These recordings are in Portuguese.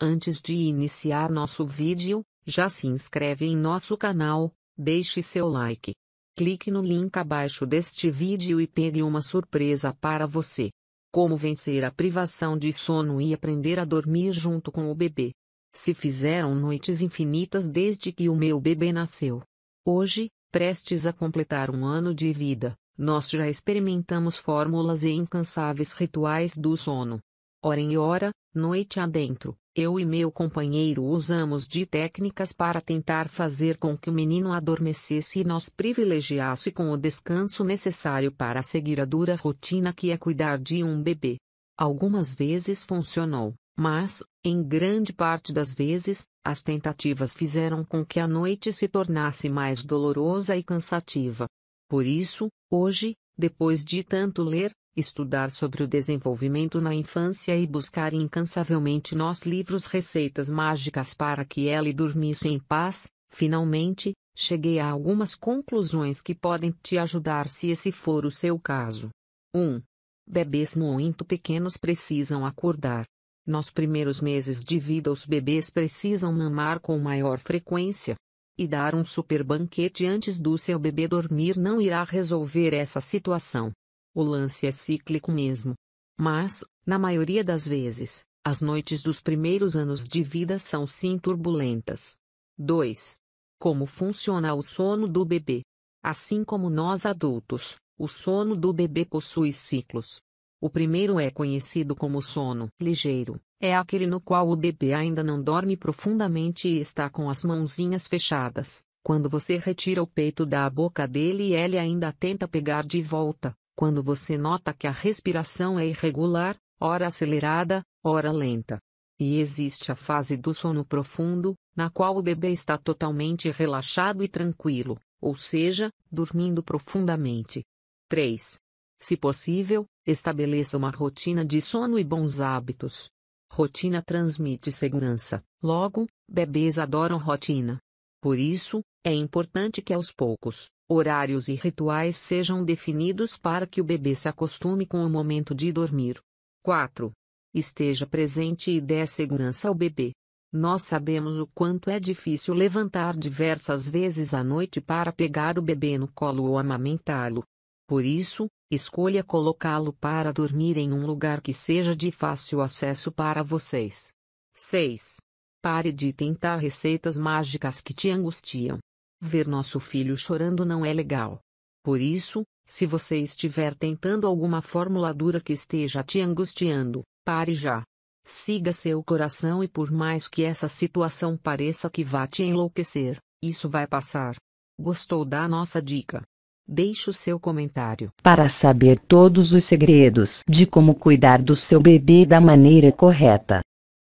Antes de iniciar nosso vídeo, já se inscreve em nosso canal, deixe seu like. Clique no link abaixo deste vídeo e pegue uma surpresa para você. Como vencer a privação de sono e aprender a dormir junto com o bebê. Se fizeram noites infinitas desde que o meu bebê nasceu. Hoje, prestes a completar um ano de vida, nós já experimentamos fórmulas e incansáveis rituais do sono. Hora em hora, noite adentro, eu e meu companheiro usamos de técnicas para tentar fazer com que o menino adormecesse e nos privilegiasse com o descanso necessário para seguir a dura rotina que é cuidar de um bebê. Algumas vezes funcionou, mas, em grande parte das vezes, as tentativas fizeram com que a noite se tornasse mais dolorosa e cansativa. Por isso, hoje, depois de tanto ler, estudar sobre o desenvolvimento na infância e buscar incansavelmente nos livros receitas mágicas para que ela dormisse em paz, finalmente, cheguei a algumas conclusões que podem te ajudar se esse for o seu caso. 1. Bebês muito pequenos precisam acordar. Nos primeiros meses de vida, os bebês precisam mamar com maior frequência. E dar um super banquete antes do seu bebê dormir não irá resolver essa situação. O lance é cíclico mesmo. Mas, na maioria das vezes, as noites dos primeiros anos de vida são sim turbulentas. 2. Como funciona o sono do bebê? Assim como nós adultos, o sono do bebê possui ciclos. O primeiro é conhecido como sono ligeiro, é aquele no qual o bebê ainda não dorme profundamente e está com as mãozinhas fechadas. Quando você retira o peito da boca dele, ele ainda tenta pegar de volta. Quando você nota que a respiração é irregular, ora acelerada, ora lenta. E existe a fase do sono profundo, na qual o bebê está totalmente relaxado e tranquilo, ou seja, dormindo profundamente. 3. Se possível, estabeleça uma rotina de sono e bons hábitos. Rotina transmite segurança, logo, bebês adoram rotina. Por isso, é importante que aos poucos, horários e rituais sejam definidos para que o bebê se acostume com o momento de dormir. 4. Esteja presente e dê segurança ao bebê. Nós sabemos o quanto é difícil levantar diversas vezes à noite para pegar o bebê no colo ou amamentá-lo. Por isso, escolha colocá-lo para dormir em um lugar que seja de fácil acesso para vocês. 6. Pare de tentar receitas mágicas que te angustiam. Ver nosso filho chorando não é legal. Por isso, se você estiver tentando alguma fórmula dura que esteja te angustiando, pare já. Siga seu coração e por mais que essa situação pareça que vá te enlouquecer, isso vai passar. Gostou da nossa dica? Deixe o seu comentário. Para saber todos os segredos de como cuidar do seu bebê da maneira correta,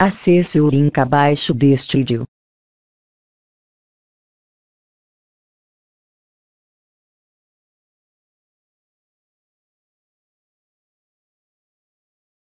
acesse o link abaixo deste vídeo.